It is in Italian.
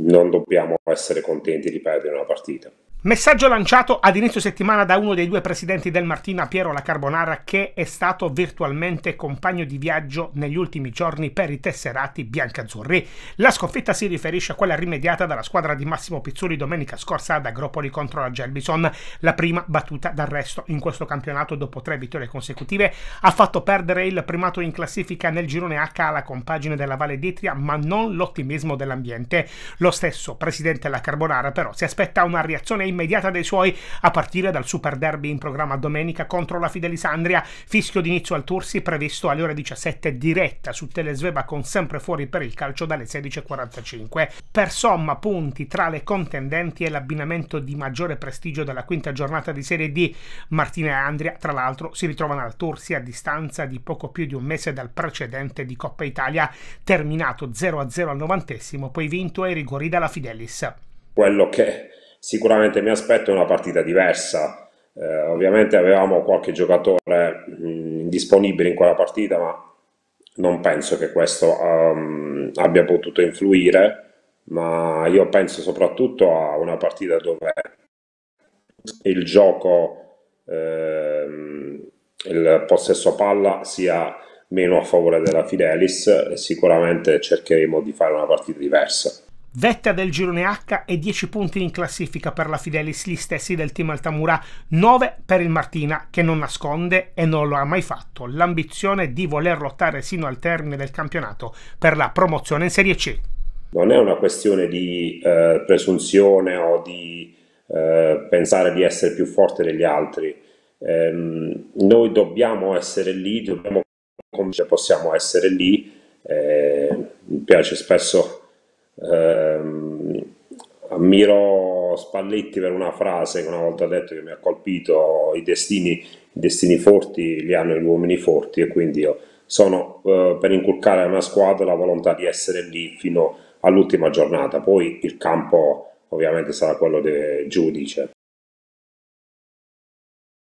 non dobbiamo essere contenti di perdere una partita. Messaggio lanciato ad inizio settimana da uno dei due presidenti del Martina, Piero La Carbonara, che è stato virtualmente compagno di viaggio negli ultimi giorni per i tesserati biancazzurri. La sconfitta si riferisce a quella rimediata dalla squadra di Massimo Pizzuri domenica scorsa ad Agropoli contro la Gelbison, la prima battuta d'arresto in questo campionato dopo tre vittorie consecutive. Ha fatto perdere il primato in classifica nel girone H alla compagine della Valle d'Itria, ma non l'ottimismo dell'ambiente. Lo stesso presidente La Carbonara però si aspetta una reazione immediata dei suoi, a partire dal super derby in programma domenica contro la Fidelisandria. Fischio d'inizio al Tursi previsto alle ore 17 diretta su Telesveba con sempre fuori per il calcio dalle 16.45. Per somma punti tra le contendenti e l'abbinamento di maggiore prestigio della quinta giornata di Serie D, Martina e Andria tra l'altro si ritrovano al Tursi a distanza di poco più di un mese dal precedente di Coppa Italia, terminato 0-0 al novantesimo, poi vinto ai rigori dalla Fidelis. Quello che sicuramente mi aspetto una partita diversa. Eh, ovviamente avevamo qualche giocatore mh, mm, disponibile in quella partita, ma non penso che questo um, abbia potuto influire. Ma io penso soprattutto a una partita dove il gioco, ehm, il possesso palla sia meno a favore della Fidelis e sicuramente cercheremo di fare una partita diversa. Vetta del girone H e 10 punti in classifica per la Fidelis, gli stessi del team Altamura, 9 per il Martina che non nasconde e non lo ha mai fatto l'ambizione di voler lottare sino al termine del campionato per la promozione in Serie C. Non è una questione di eh, presunzione o di eh, pensare di essere più forte degli altri. Eh, noi dobbiamo essere lì, dobbiamo come possiamo essere lì. Eh, mi piace spesso eh, ammiro Spalletti per una frase che una volta ha detto che mi ha colpito, i destini, i destini forti li hanno gli uomini forti e quindi io sono eh, per inculcare alla mia squadra la volontà di essere lì fino all'ultima giornata, poi il campo ovviamente sarà quello del giudice.